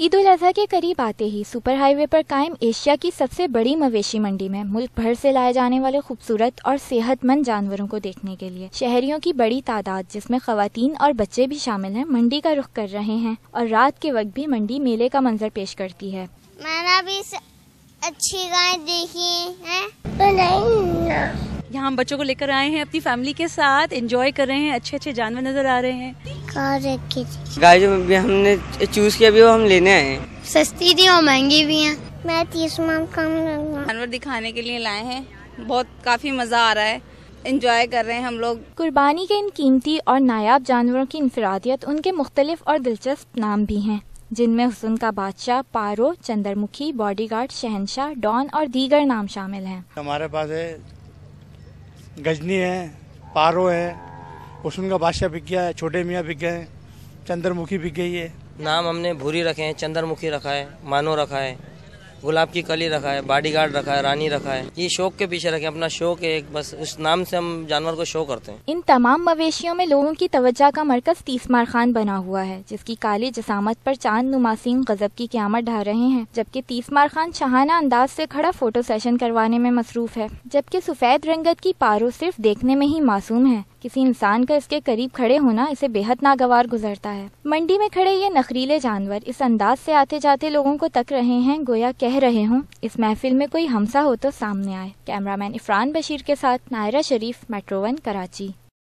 ईद उल अजहा के करीब आते ही सुपर हाईवे पर कायम एशिया की सबसे बड़ी मवेशी मंडी में मुल्क भर से लाए जाने वाले खूबसूरत और सेहतमंद जानवरों को देखने के लिए शहरियों की बड़ी तादाद जिसमें खातन और बच्चे भी शामिल हैं मंडी का रुख कर रहे हैं और रात के वक्त भी मंडी मेले का मंजर पेश करती है मैंने भी अच्छी गाय देखी है तो यहाँ हम बच्चों को लेकर आए हैं अपनी फैमिली के साथ एंजॉय कर रहे हैं अच्छे अच्छे जानवर नजर आ रहे हैं गाय जो हमने चूज किया भी वो हम लेने आए हैं सस्ती थी और महंगी भी है मैं तीस माम जानवर दिखाने के लिए लाए हैं बहुत काफी मजा आ रहा है इंजॉय कर रहे हैं हम लोग कुर्बानी के इन कीमती और नायाब जानवरों की इनफरादियत उनके मुख्तलिफ और दिलचस्प नाम भी हैं जिनमें हुसन का बादशाह पारो चंद्रमुखी बॉडीगार्ड शहनशाह डॉन और दीगर नाम शामिल हैं हमारे पास है गजनी है पारो है उसन का बादशाह बिक गया है छोटे मियाँ बिक गए हैं चंद्रमुखी बिक गई है नाम हमने भूरी रखे हैं चंद्रमुखी रखा है मानो रखा है गुलाब की कली रखा है बॉडी गार्ड रखा है रानी रखा है ये शौक के पीछे रखे अपना शौक है एक बस उस नाम से हम जानवर को शो करते हैं इन तमाम मवेशियों में लोगों की तवज्जा का मरकज तीसमार खान बना हुआ है जिसकी काली जसामत पर चांद नुमासिन गजब की क्यामत ढा रहे हैं जबकि तीसमार खान शहाना अंदाज से खड़ा फोटो सेशन करवाने में मसरूफ है जबकि सफेद रंगत की पारो सिर्फ देखने में ही मासूम है किसी इंसान का इसके करीब खड़े होना इसे बेहद नागवार गुजरता है मंडी में खड़े ये नखरीले जानवर इस अंदाज से आते जाते लोगों को तक रहे हैं गोया कह रहे हूँ इस महफिल में कोई हमसा हो तो सामने आए कैमरामैन इफरान बशीर के साथ नायरा शरीफ मेट्रोवन कराची